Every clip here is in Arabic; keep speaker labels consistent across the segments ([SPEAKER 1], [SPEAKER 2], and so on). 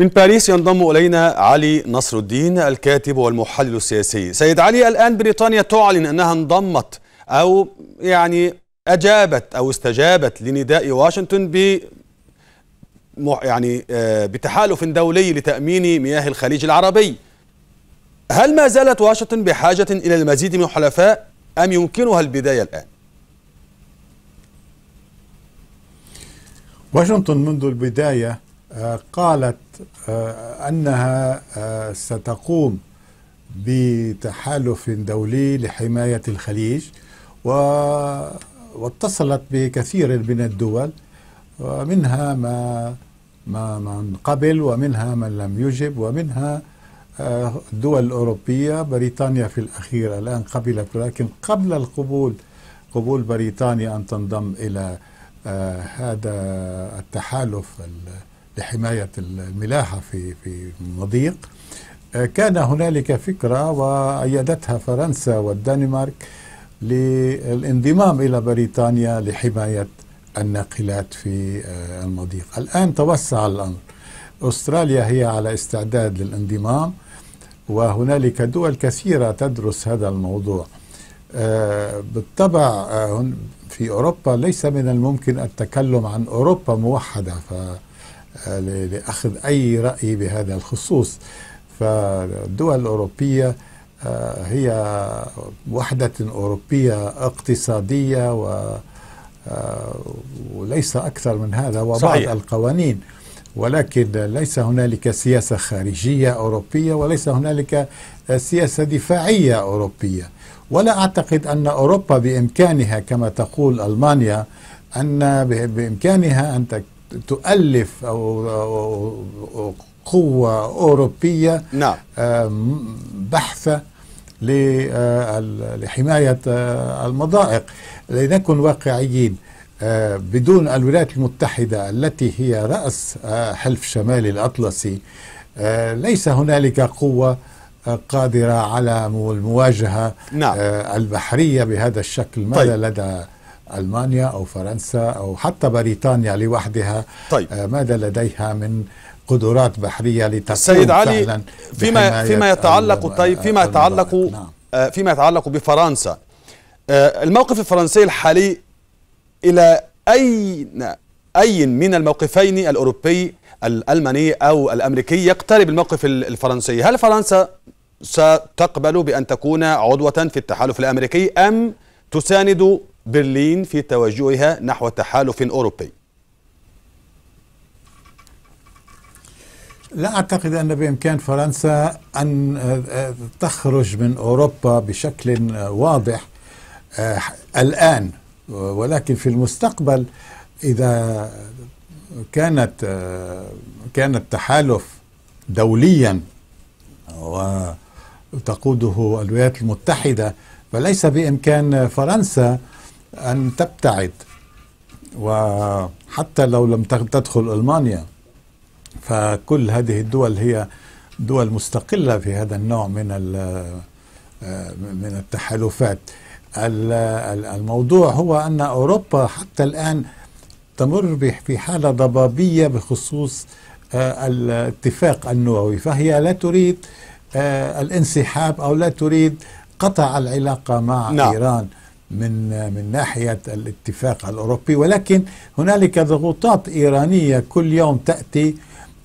[SPEAKER 1] من باريس ينضم إلينا علي نصر الدين الكاتب والمحلل السياسي سيد علي الآن بريطانيا تعلن أنها انضمت أو يعني أجابت أو استجابت لنداء واشنطن ب يعني آه، بتحالف دولي لتأمين مياه الخليج العربي هل ما زالت واشنطن بحاجة إلى المزيد من حلفاء أم يمكنها البداية الآن؟
[SPEAKER 2] واشنطن منذ البداية قالت آه، أنها آه، ستقوم بتحالف دولي لحماية الخليج واتصلت بكثير من الدول ومنها ما ما من قبل ومنها من لم يجب ومنها الدول آه، الأوروبية بريطانيا في الأخير الآن قبلت ولكن قبل القبول قبول بريطانيا أن تنضم إلى هذا التحالف لحماية الملاحة في في المضيق آه، كان هنالك فكرة وأيدتها فرنسا والدنمارك للانضمام إلى بريطانيا لحماية الناقلات في آه، المضيق الآن توسع الأمر أستراليا هي على استعداد للانضمام وهنالك دول كثيرة تدرس هذا الموضوع آه، بالطبع في أوروبا ليس من الممكن التكلم عن أوروبا موحدة ف لأخذ أي رأي بهذا الخصوص فالدول الأوروبية آه، هي وحدة أوروبية اقتصادية و آه، وليس أكثر من هذا وبعض صحيح. القوانين ولكن ليس هنالك سياسة خارجية أوروبية وليس هنالك سياسة دفاعية أوروبية ولا أعتقد أن أوروبا بإمكانها كما تقول ألمانيا أن بإمكانها أن تؤلف أو قوة أوروبية نعم. آه، بحثة آه، لحماية آه، المضائق لنكن واقعيين بدون الولايات المتحدة التي هي رأس حلف شمال الأطلسي ليس هنالك قوة قادرة على المواجهة نعم. البحرية بهذا الشكل ماذا طيب. لدى ألمانيا أو فرنسا أو حتى بريطانيا لوحدها طيب. آه، ماذا لديها من قدرات بحرية لتقوم سيد علي فيما, فيما يتعلق
[SPEAKER 1] طيب فيما يتعلق آه، نعم. فيما يتعلق بفرنسا آه، الموقف الفرنسي الحالي إلى أين أي من الموقفين الأوروبي الألماني أو الأمريكي يقترب الموقف الفرنسي هل فرنسا ستقبل بأن تكون عضوة في التحالف الأمريكي أم تساند برلين في توجهها نحو تحالف أوروبي
[SPEAKER 2] لا أعتقد أن بإمكان فرنسا أن آه، آه، تخرج من أوروبا بشكل آه، واضح الآن ولكن في المستقبل إذا كانت كان التحالف دوليا وتقوده الولايات المتحدة فليس بإمكان فرنسا أن تبتعد وحتى لو لم تدخل ألمانيا فكل هذه الدول هي دول مستقلة في هذا النوع من من التحالفات الموضوع هو أن أوروبا حتى الآن تمر في حالة ضبابية بخصوص آه، الاتفاق النووي فهي لا تريد آه، الانسحاب أو لا تريد قطع العلاقة مع نعم. إيران من من ناحيه الاتفاق الاوروبي ولكن هنالك ضغوطات ايرانيه كل يوم تاتي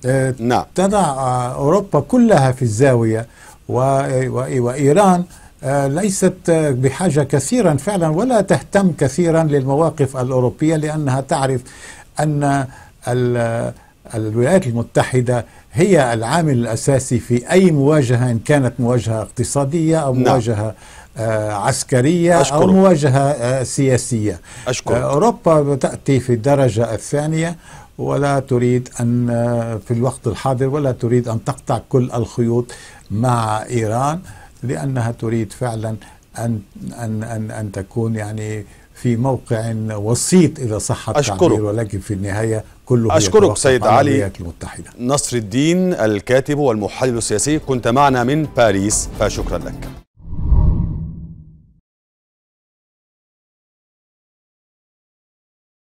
[SPEAKER 2] آه، نعم تضع آه، اوروبا كلها في الزاويه وايران آه، ليست بحاجه كثيرا فعلا ولا تهتم كثيرا للمواقف الاوروبيه لانها تعرف ان الولايات المتحده هي العامل الاساسي في اي مواجهه ان كانت مواجهه اقتصاديه او نعم. مواجهه آه، عسكرية أشكرك. أو مواجهة آه، سياسية أشكرك. آه، أوروبا تأتي في الدرجة الثانية ولا تريد أن في الوقت الحاضر ولا تريد أن تقطع كل الخيوط مع إيران لأنها تريد فعلا أن, أن, أن, أن تكون يعني في موقع وسيط إذا صح التعبير ولكن في النهاية كله أشكرك سيد على علي
[SPEAKER 1] المتحدة. نصر الدين الكاتب والمحلل السياسي كنت معنا من باريس فشكرا لك